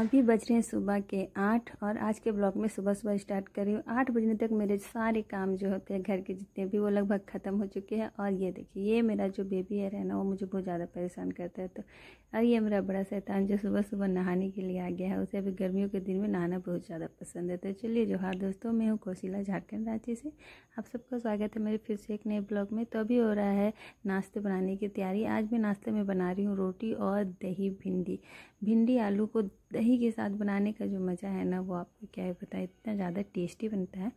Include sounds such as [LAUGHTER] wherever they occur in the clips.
अभी बज रहे हैं सुबह के आठ और आज के ब्लॉग में सुबह सुबह स्टार्ट कर रही हूँ आठ बजने तक मेरे सारे काम जो होते हैं घर के जितने भी वो लगभग ख़त्म हो चुके हैं और ये देखिए ये मेरा जो बेबी है रहना वो मुझे बहुत ज़्यादा परेशान करता है तो और ये मेरा बड़ा शैतान जो सुबह सुबह नहाने के लिए आ गया है उसे अभी गर्मियों के दिन में नहाना बहुत ज़्यादा पसंद है तो चलिए जोहार दोस्तों मैं हूँ कौशिला झारखंड रांची से आप सबका स्वागत है मेरे फिर से एक नए ब्लॉग में तो अभी हो रहा है नाश्ते बनाने की तैयारी आज मैं नाश्ते में बना रही हूँ रोटी और दही भिंडी भिंडी आलू को दही के साथ बनाने का जो मज़ा है ना वो आपको क्या है पता है इतना ज़्यादा टेस्टी बनता है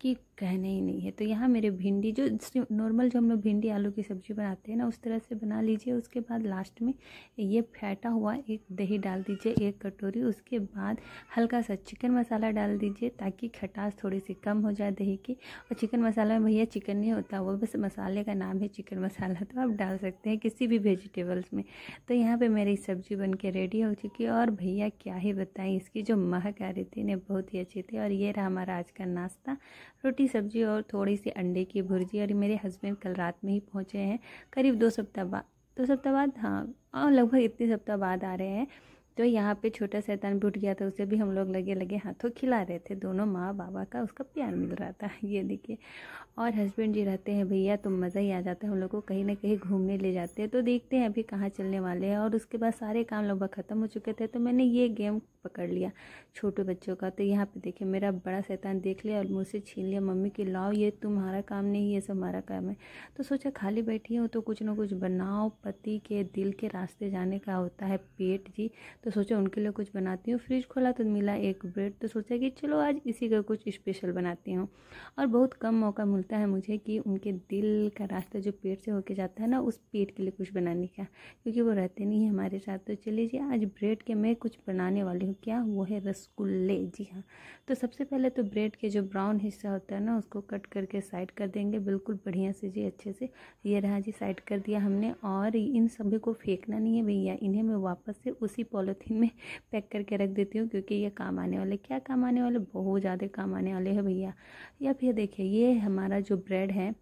कि कहने ही नहीं है तो यहाँ मेरे भिंडी जो नॉर्मल जो हम लोग भिंडी आलू की सब्ज़ी बनाते हैं ना उस तरह से बना लीजिए उसके बाद लास्ट में ये फैटा हुआ एक दही डाल दीजिए एक कटोरी उसके बाद हल्का सा चिकन मसाला डाल दीजिए ताकि खटास थोड़ी सी कम हो जाए दही की और चिकन मसाला में भैया चिकन नहीं होता वो बस मसाले का नाम है चिकन मसाला तो आप डाल सकते हैं किसी भी वेजिटेबल्स में तो यहाँ पर मेरी सब्ज़ी बन के रेडी हो चुकी है और भैया क्या ही बताएँ इसकी जो महक आ रही थी ना बहुत ही अच्छी थी और ये रहा हमारा आज का नाश्ता रोटी सब्जी और थोड़ी सी अंडे की भुर्जी और मेरे हस्बैंड कल रात में ही पहुँचे हैं करीब दो सप्ताह बाद दो सप्ताह बाद हाँ और लगभग इतने सप्ताह बाद आ रहे हैं तो यहाँ पे छोटा शैतान भी उठ गया था उसे भी हम लोग लगे लगे हाथों खिला रहे थे दोनों माँ बाबा का उसका प्यार मिल रहा था [LAUGHS] ये देखिए और हस्बैंड जी रहते हैं भैया तो मज़ा ही आ जाता है हम लोग को कहीं ना कहीं घूमने ले जाते हैं तो देखते हैं अभी कहाँ चलने वाले हैं और उसके बाद सारे काम लगभग ख़त्म हो चुके थे तो मैंने ये गेम पकड़ लिया छोटे बच्चों का तो यहाँ पर देखिए मेरा बड़ा शैतान देख लिया और मुझसे छीन लिया मम्मी की लाओ ये तुम्हारा काम नहीं ये सब हमारा काम है तो सोचा खाली बैठी हूँ तो कुछ ना कुछ बनाओ पति के दिल के रास्ते जाने का होता है पेट जी तो तो सोचा उनके लिए कुछ बनाती हूँ फ्रिज खोला तो मिला एक ब्रेड तो सोचा कि चलो आज इसी का कुछ स्पेशल बनाती हूँ और बहुत कम मौका मिलता है मुझे कि उनके दिल का रास्ता जो पेट से होके जाता है ना उस पेट के लिए कुछ बनाने का क्योंकि वो रहते नहीं है हमारे साथ तो चलिए जी आज ब्रेड के मैं कुछ बनाने वाली हूँ क्या वो है रसगुल्ले जी हाँ तो सबसे पहले तो ब्रेड के जो ब्राउन हिस्सा होता है ना उसको कट करके साइड कर देंगे बिल्कुल बढ़िया से जी अच्छे से ये रहा जी साइड कर दिया हमने और इन सभी को फेंकना नहीं है भैया इन्हें मैं वापस से उसी पॉलिथ पॉलीथीन में पैक करके रख देती हूँ क्योंकि ये काम आने वाले क्या काम आने वाले बहुत ज़्यादा काम आने वाले हैं भैया या फिर देखिए ये हमारा जो ब्रेड है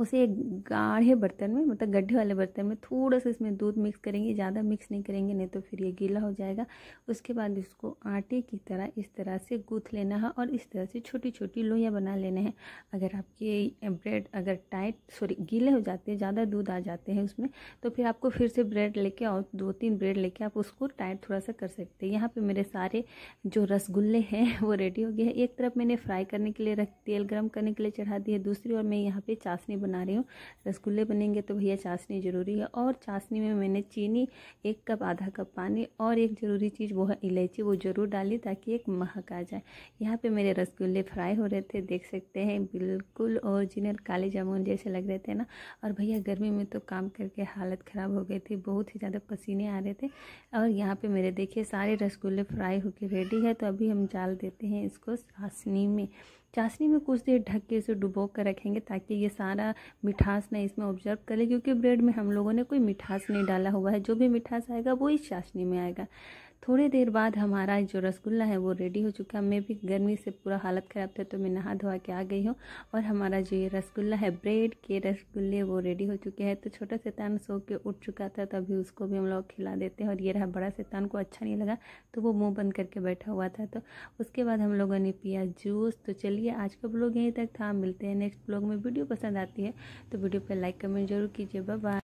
उसे एक गाढ़े बर्तन में मतलब गड्ढे वाले बर्तन में थोड़ा सा इसमें दूध मिक्स करेंगे ज़्यादा मिक्स नहीं करेंगे नहीं तो फिर ये गीला हो जाएगा उसके बाद इसको आटे की तरह इस तरह से गूँथ लेना है और इस तरह से छोटी छोटी लोहियाँ बना लेने हैं अगर आपके ब्रेड अगर टाइट सॉरी गीले हो जाते हैं ज़्यादा दूध आ जाते हैं उसमें तो फिर आपको फिर से ब्रेड लेके और दो तीन ब्रेड लेके आप उसको टाइट थोड़ा सा कर सकते हैं यहाँ पर मेरे सारे जो रसगुल्ले हैं [LAUGHS] वो रेडी हो गए हैं एक तरफ मैंने फ्राई करने के लिए रख तेल गर्म करने के लिए चढ़ा दिया दूसरी और मैं यहाँ पर चाशनी बना बना रही हूँ रसगुल्ले बनेंगे तो भैया चाशनी ज़रूरी है और चाशनी में मैंने चीनी एक कप आधा कप पानी और एक ज़रूरी चीज़ वो है इलायची वो ज़रूर डाली ताकि एक महक आ जाए यहाँ पे मेरे रसगुल्ले फ्राई हो रहे थे देख सकते हैं बिल्कुल ओरिजिनल काले जामुन जैसे लग रहे थे ना और भैया गर्मी में तो काम करके हालत ख़राब हो गई थी बहुत ही ज़्यादा पसीने आ रहे थे और यहाँ पर मेरे देखिए सारे रसगुल्ले फ्राई होकर रेडी है तो अभी हम डाल देते हैं इसको चाशनी में चाशनी में कुछ देर ढक के इसे डुबो कर रखेंगे ताकि ये सारा मिठास ना इसमें ऑब्जर्व करे क्योंकि ब्रेड में हम लोगों ने कोई मिठास नहीं डाला हुआ है जो भी मिठास आएगा वो इस चाशनी में आएगा थोड़ी देर बाद हमारा जो रसगुल्ला है वो रेडी हो चुका है मैं भी गर्मी से पूरा हालत ख़राब था तो मैं नहा धोवा के आ गई हूँ और हमारा जो ये रसगुल्ला है ब्रेड के रसगुल्ले वो रेडी हो चुके हैं तो छोटा सैतान सो के उठ चुका था तो अभी उसको भी हम लोग खिला देते हैं और ये रहा बड़ा सैतान को अच्छा नहीं लगा तो वो मुँह बंद करके बैठा हुआ था तो उसके बाद हम लोगों ने पिया जूस तो चलिए आज का ब्लॉग यहीं तक था मिलते हैं नेक्स्ट ब्लॉग में वीडियो पसंद आती है तो वीडियो पर लाइक कमेंट जरूर कीजिए बाय